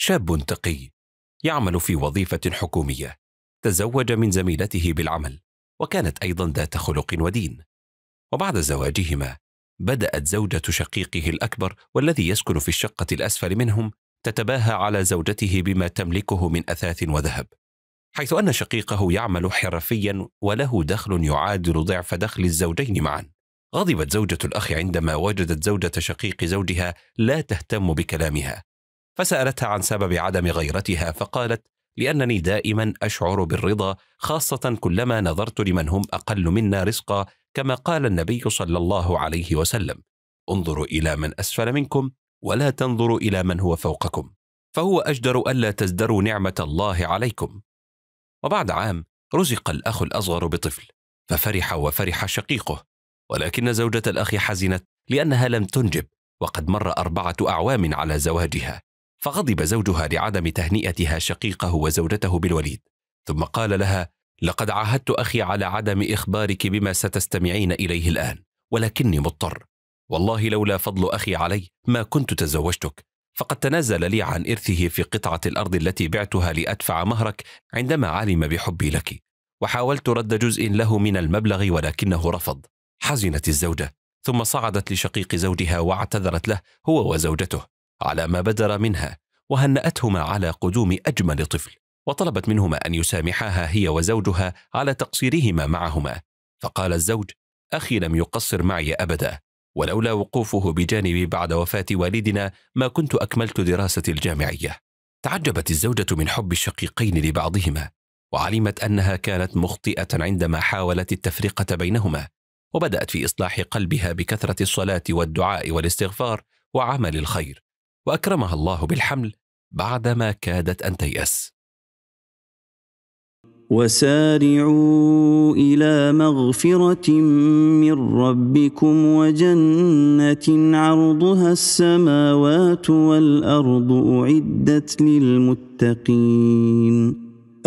شاب تقي يعمل في وظيفة حكومية تزوج من زميلته بالعمل وكانت أيضا ذات خلق ودين وبعد زواجهما بدأت زوجة شقيقه الأكبر والذي يسكن في الشقة الأسفل منهم تتباهى على زوجته بما تملكه من أثاث وذهب حيث أن شقيقه يعمل حرفيا وله دخل يعادل ضعف دخل الزوجين معا غضبت زوجة الأخ عندما وجدت زوجة شقيق زوجها لا تهتم بكلامها فسالتها عن سبب عدم غيرتها فقالت لانني دائما اشعر بالرضا خاصه كلما نظرت لمن هم اقل منا رزقا كما قال النبي صلى الله عليه وسلم انظروا الى من اسفل منكم ولا تنظروا الى من هو فوقكم فهو اجدر الا تزدروا نعمه الله عليكم وبعد عام رزق الاخ الاصغر بطفل ففرح وفرح شقيقه ولكن زوجه الاخ حزنت لانها لم تنجب وقد مر اربعه اعوام على زواجها فغضب زوجها لعدم تهنئتها شقيقه وزوجته بالوليد ثم قال لها لقد عاهدت اخي على عدم اخبارك بما ستستمعين اليه الان ولكني مضطر والله لولا فضل اخي علي ما كنت تزوجتك فقد تنازل لي عن ارثه في قطعه الارض التي بعتها لادفع مهرك عندما علم بحبي لك وحاولت رد جزء له من المبلغ ولكنه رفض حزنت الزوجه ثم صعدت لشقيق زوجها واعتذرت له هو وزوجته على ما بدر منها وهنأتهما على قدوم أجمل طفل وطلبت منهما أن يسامحاها هي وزوجها على تقصيرهما معهما فقال الزوج أخي لم يقصر معي أبدا ولولا وقوفه بجانبي بعد وفاة والدنا ما كنت أكملت دراستي الجامعية تعجبت الزوجة من حب الشقيقين لبعضهما وعلمت أنها كانت مخطئة عندما حاولت التفرقة بينهما وبدأت في إصلاح قلبها بكثرة الصلاة والدعاء والاستغفار وعمل الخير واكرمها الله بالحمل بعدما كادت ان تيأس. وسارعوا الى مغفره من ربكم وجنه عرضها السماوات والارض اعدت للمتقين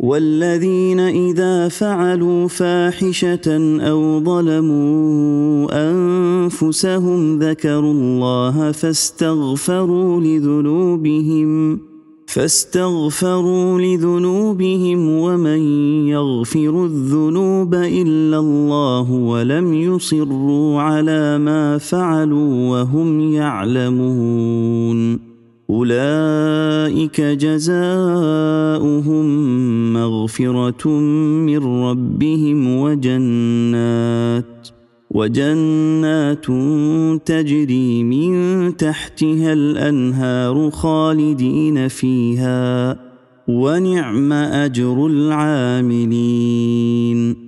والذين اذا فعلوا فاحشه او ظلموا انفسهم ذكروا الله فاستغفروا لذنوبهم فاستغفروا لذنوبهم ومن يغفر الذنوب الا الله ولم يصروا على ما فعلوا وهم يعلمون اولئك جزاؤهم مغفرة من ربهم وجنات وجنات تجري من تحتها الأنهار خالدين فيها ونعم أجر العاملين